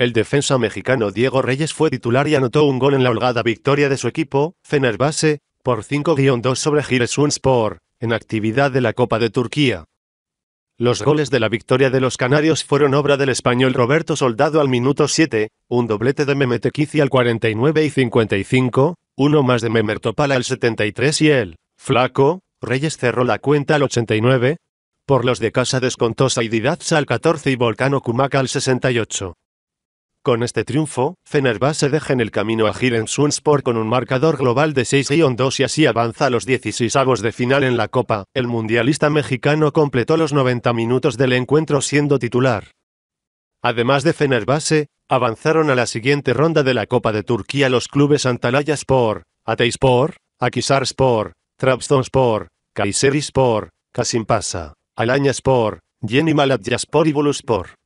El defensa mexicano Diego Reyes fue titular y anotó un gol en la holgada victoria de su equipo, Fenerbahce, por 5-2 sobre Giresunspor, en actividad de la Copa de Turquía. Los goles de la victoria de los canarios fueron obra del español Roberto Soldado al minuto 7, un doblete de Memetequici al 49 y 55, uno más de Memertopala al 73 y el flaco Reyes cerró la cuenta al 89. Por los de casa descontó Saididadza al 14 y Volcano Kumaka al 68. Con este triunfo, Fenerbahce deja en el camino a Giresunspor con un marcador global de 6-2 y así avanza a los 16 avos de final en la Copa. El mundialista mexicano completó los 90 minutos del encuentro siendo titular. Además de Fenerbahce, avanzaron a la siguiente ronda de la Copa de Turquía los clubes Antalaya Spor, Ateispor, Akisar Sport, Trabzonspor, Kayserispor, Kasimpasa, Alanya Spor, Yeni Sport y Boluspor.